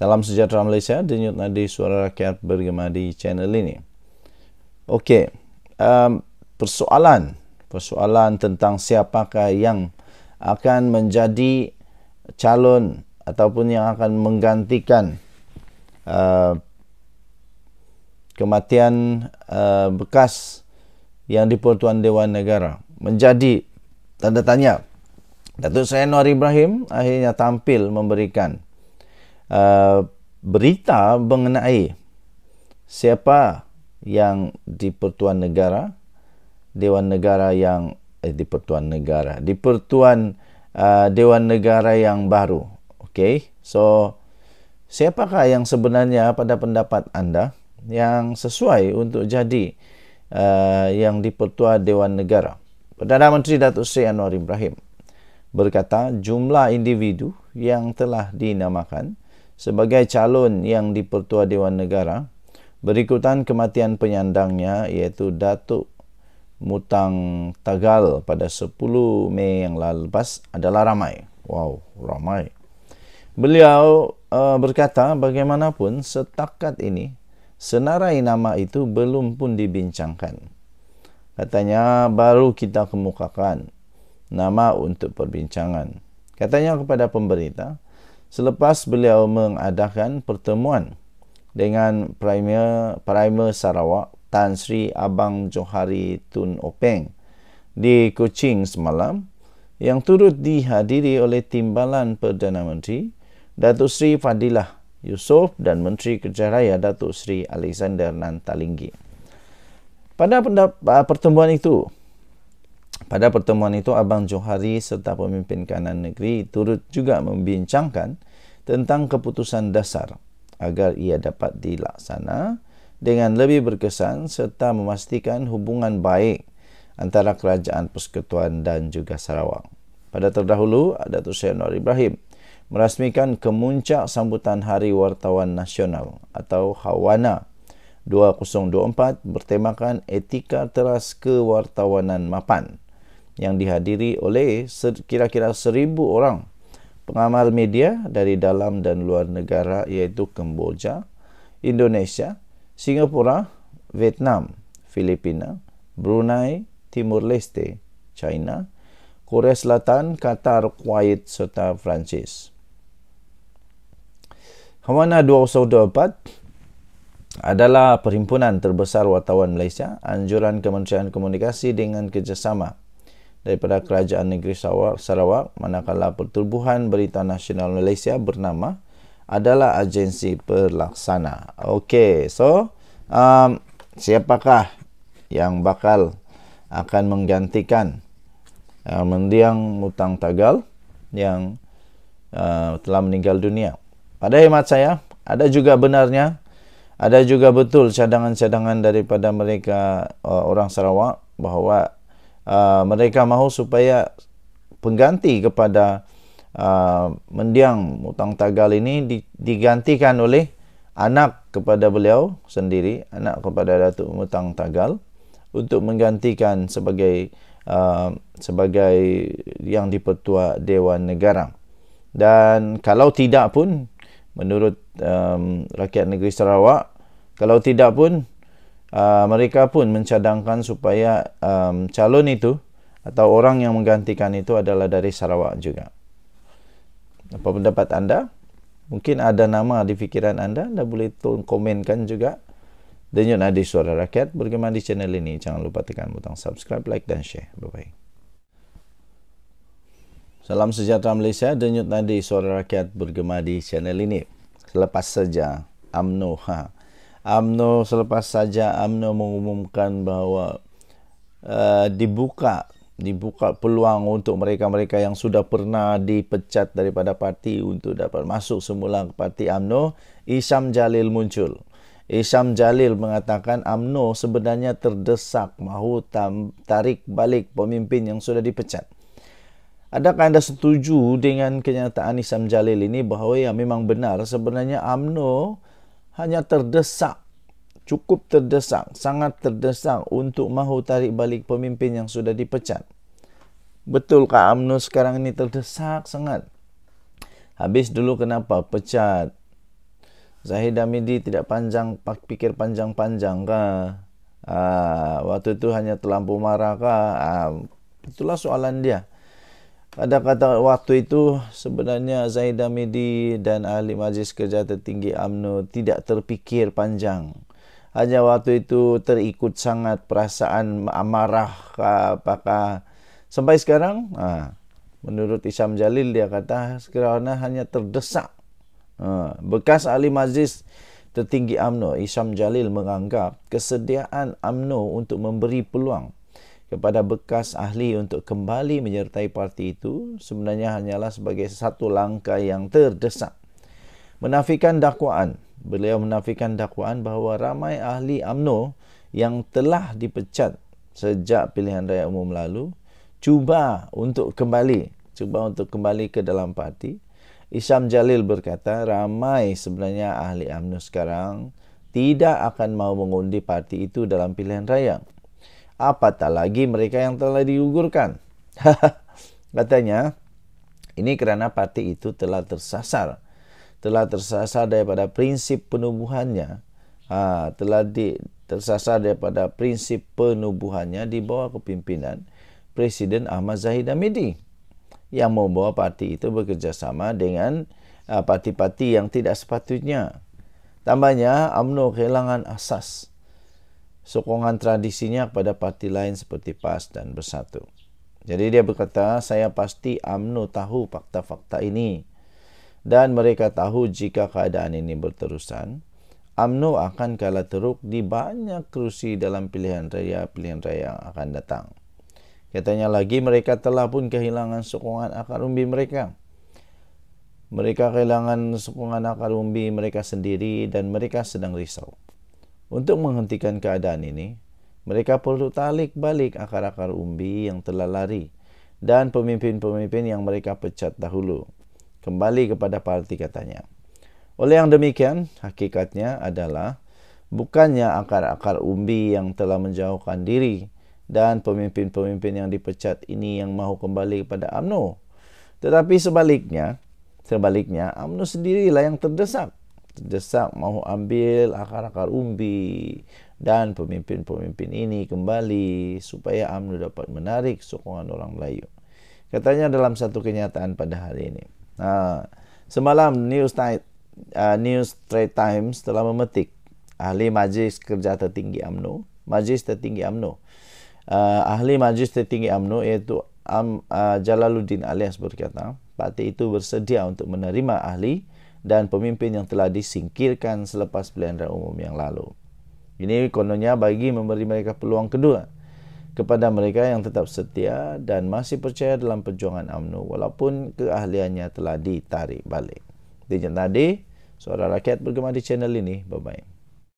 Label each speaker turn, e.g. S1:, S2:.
S1: Salam sejahtera Malaysia, denyut nadi suara rakyat bergema di channel ini. Okey, um, persoalan persoalan tentang siapakah yang akan menjadi calon ataupun yang akan menggantikan uh, kematian uh, bekas yang di Pertuan Dewan Negara menjadi tanda tanya. Datuk Seri Anwar Ibrahim akhirnya tampil memberikan Uh, berita mengenai siapa yang di Pertuan Negara, Dewan Negara yang eh, di Pertuan Negara, di Pertuan uh, Dewan Negara yang baru. Okay, so siapakah yang sebenarnya pada pendapat anda yang sesuai untuk jadi uh, yang di Pertua Dewan Negara? Perdana Menteri Datuk Seri Anwar Ibrahim berkata jumlah individu yang telah dinamakan sebagai calon yang dipertua Dewan Negara berikutan kematian penyandangnya iaitu Datuk Mutang Tagal pada 10 Mei yang lalu lepas adalah ramai. Wow, ramai. Beliau uh, berkata bagaimanapun setakat ini senarai nama itu belum pun dibincangkan. Katanya baru kita kemukakan nama untuk perbincangan. Katanya kepada pemberita, selepas beliau mengadakan pertemuan dengan Premier Premier Sarawak Tan Sri Abang Johari Tun Openg di Kuching semalam yang turut dihadiri oleh Timbalan Perdana Menteri Datuk Sri Fadilah Yusof dan Menteri Kerja Raya Datuk Sri Alexander Nantalinggi. Pada pertemuan itu, pada pertemuan itu, Abang Johari serta pemimpin kanan negeri turut juga membincangkan tentang keputusan dasar agar ia dapat dilaksana dengan lebih berkesan serta memastikan hubungan baik antara Kerajaan Persekutuan dan juga Sarawak. Pada terdahulu, Datuk Seri Nur Ibrahim merasmikan kemuncak sambutan Hari Wartawan Nasional atau HAWANA 2024 bertemakan Etika Teras Kewartawanan Mapan yang dihadiri oleh kira-kira seribu orang pengamal media dari dalam dan luar negara iaitu Kemboja, Indonesia, Singapura, Vietnam, Filipina, Brunei, Timur Leste, China, Korea Selatan, Qatar, Kuwait serta Perancis. Hawana 2024 adalah perhimpunan terbesar wartawan Malaysia, anjuran Kementerian Komunikasi dengan kerjasama daripada kerajaan negeri Sarawak manakala pertubuhan berita nasional Malaysia bernama adalah agensi pelaksana. Okey, so um, siapakah yang bakal akan menggantikan uh, mendiang mutang tagal yang uh, telah meninggal dunia? Pada hemat saya, ada juga benarnya, ada juga betul cadangan-cadangan daripada mereka uh, orang Sarawak bahawa Uh, mereka mahu supaya pengganti kepada uh, mendiang mutang tagal ini digantikan oleh anak kepada beliau sendiri anak kepada datuk mutang tagal untuk menggantikan sebagai uh, sebagai yang dipertua dewan negara dan kalau tidak pun menurut um, rakyat negeri Sarawak kalau tidak pun Ah, mereka pun mencadangkan supaya um, calon itu atau orang yang menggantikan itu adalah dari Sarawak juga. Apa pendapat anda? Mungkin ada nama di fikiran anda, anda boleh tolong komenkan juga. Denyut Nadi Suara Rakyat bergembang di channel ini. Jangan lupa tekan butang subscribe, like dan share. Bye-bye. Salam sejahtera Malaysia. Denyut Nadi Suara Rakyat bergembang di channel ini. Selepas saja, UMNO. Ha. Amno selepas saja Amno mengumumkan bahwa uh, eh, dibuka dibuka peluang untuk mereka-mereka yang sudah pernah dipecat daripada parti untuk dapat masuk semula ke parti Amno, Isam Jalil muncul. Isam Jalil mengatakan Amno sebenarnya terdesak mahu tarik balik pemimpin yang sudah dipecat. Adakah anda setuju dengan kenyataan Isam Jalil ini bahawa ya memang benar sebenarnya Amno hanya terdesak cukup terdesak sangat terdesak untuk mahu tarik balik pemimpin yang sudah dipecat betul kak amno sekarang ini terdesak sangat habis dulu kenapa pecat Zahid Amidi tidak panjang pak pikir panjang-panjang ke ah, waktu itu hanya terlampau marah ke ah, itulah soalan dia pada kata waktu itu sebenarnya Zaid Amidi dan ahli majlis kerja tertinggi AMNO tidak terfikir panjang. Hanya waktu itu terikut sangat perasaan amarah apakah sampai sekarang ah, menurut Isam Jalil dia kata sekiranya hanya terdesak ha, bekas ahli majlis tertinggi AMNO Isam Jalil menganggap kesediaan AMNO untuk memberi peluang kepada bekas ahli untuk kembali menyertai parti itu sebenarnya hanyalah sebagai satu langkah yang terdesak. Menafikan dakwaan. Beliau menafikan dakwaan bahawa ramai ahli AMNO yang telah dipecat sejak pilihan raya umum lalu cuba untuk kembali, cuba untuk kembali ke dalam parti. Isam Jalil berkata, ramai sebenarnya ahli AMNO sekarang tidak akan mau mengundi parti itu dalam pilihan raya apatah lagi mereka yang telah diugurkan, Katanya, ini kerana parti itu telah tersasar. Telah tersasar daripada prinsip penubuhannya. Ha, telah di, tersasar daripada prinsip penubuhannya di bawah kepimpinan Presiden Ahmad Zahid Hamidi yang membawa parti itu bekerjasama dengan ha, parti-parti uh, yang tidak sepatutnya. Tambahnya, UMNO kehilangan asas sokongan tradisinya kepada parti lain seperti PAS dan Bersatu. Jadi dia berkata, saya pasti UMNO tahu fakta-fakta ini. Dan mereka tahu jika keadaan ini berterusan, UMNO akan kalah teruk di banyak kerusi dalam pilihan raya-pilihan raya yang akan datang. Katanya lagi, mereka telah pun kehilangan sokongan akar umbi mereka. Mereka kehilangan sokongan akar umbi mereka sendiri dan mereka sedang risau. Untuk menghentikan keadaan ini, mereka perlu talik balik akar-akar umbi yang telah lari dan pemimpin-pemimpin yang mereka pecat dahulu. Kembali kepada parti katanya. Oleh yang demikian, hakikatnya adalah bukannya akar-akar umbi yang telah menjauhkan diri dan pemimpin-pemimpin yang dipecat ini yang mahu kembali kepada UMNO. Tetapi sebaliknya, sebaliknya UMNO sendirilah yang terdesak terdesak mahu ambil akar-akar umbi dan pemimpin-pemimpin ini kembali supaya UMNO dapat menarik sokongan orang Melayu. Katanya dalam satu kenyataan pada hari ini. Nah, ha, semalam News Night uh, News Trade Times telah memetik ahli majlis kerja tertinggi UMNO, majlis tertinggi UMNO. Uh, ha, ahli majlis tertinggi UMNO iaitu Am, uh, Jalaluddin alias berkata parti itu bersedia untuk menerima ahli dan pemimpin yang telah disingkirkan selepas pilihan raya umum yang lalu. Ini kononnya bagi memberi mereka peluang kedua kepada mereka yang tetap setia dan masih percaya dalam perjuangan UMNO walaupun keahliannya telah ditarik balik. Dijan tadi, suara rakyat bergema di channel ini. Bye-bye.